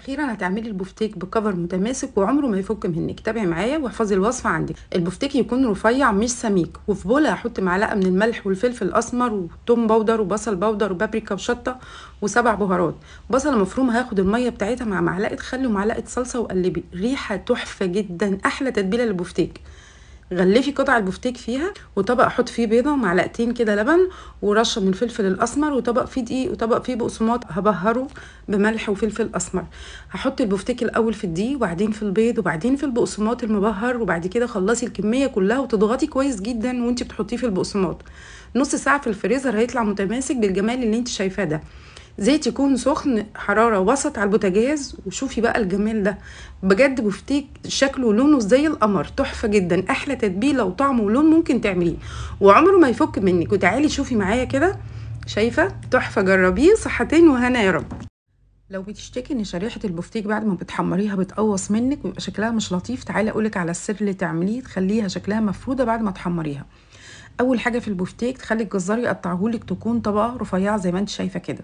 اخيرا هتعملي البفتيك بكفر متماسك وعمره ما يفك منك تابعي معايا واحفظي الوصفه عندك البفتيك يكون رفيع مش سميك وفي بوله هحط معلقه من الملح والفلفل الاسمر وتوم باودر وبصل باودر وبابريكا وشطه وسبع بهارات بصله مفروم هاخد الميه بتاعتها مع معلقه خل ومعلقه صلصه وقلبي ريحه تحفه جدا احلى تتبيله للبفتيك غلفي قطع البفتيك فيها وطبق حط فيه بيضه ومعلقتين كده لبن ورشه من الفلفل الاسمر وطبق فيه دقيق وطبق فيه بقسماط هبهره بملح وفلفل اسمر هحط البفتيك الاول في الدقيق وبعدين في البيض وبعدين في البقسماط المبهر وبعد كده خلصي الكميه كلها وتضغطي كويس جدا وانت بتحطيه في البقسماط نص ساعه في الفريزر هيطلع متماسك بالجمال اللي انت شايفاه ده زيت يكون سخن حرارة وسط على البوتاجاز وشوفي بقى الجمال ده بجد بفتيك شكله لونه زي القمر تحفة جدا أحلى تتبيلة وطعمه ولون ممكن تعمليه وعمره ما يفك منك وتعالي شوفي معايا كده شايفة تحفة جربيه صحتين وهنا يا رب لو بتشتكي ان شريحه البفتيك بعد ما بتحمريها بتقوص منك ويبقى شكلها مش لطيف تعالي اقولك على السر اللي تعمليه تخليها شكلها مفروده بعد ما تحمريها اول حاجه في البفتيك تخلي الجزار يقطعهولك تكون طبقه رفيعه زي ما انت شايفه كده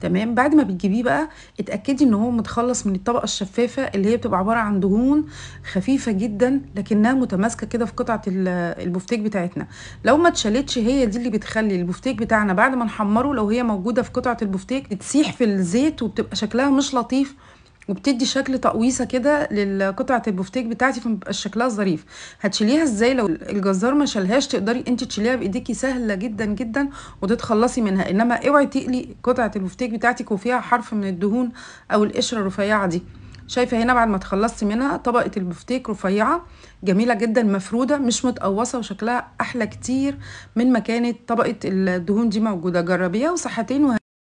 تمام بعد ما بتجيبيه بقى اتاكدي ان هو متخلص من الطبقه الشفافه اللي هي بتبقى عباره عن دهون خفيفه جدا لكنها متماسكه كده في قطعه البفتيك بتاعتنا لو ما اتشالتش هي دي اللي بتخلي البفتيك بتاعنا بعد ما نحمره لو هي موجوده في قطعه البفتيك بتسيح في الزيت وبتبقى شكلها مش لطيف وبتدي شكل تقويصه كده لقطعه البفتيك بتاعتي فمبقاش شكلها ظريف هتشيليها ازاي لو الجزار ما شالهاش تقدري انت تشيليها بايديكي سهله جدا جدا وتتخلصي منها انما اوعي تقلي قطعه البفتيك بتاعتك وفيها حرف من الدهون او القشره الرفيعه دي شايفه هنا بعد ما تخلصتي منها طبقه البفتيك رفيعه جميله جدا مفروده مش متقوصه وشكلها احلى كتير من ما كانت طبقه الدهون دي موجوده جربيها وصحتين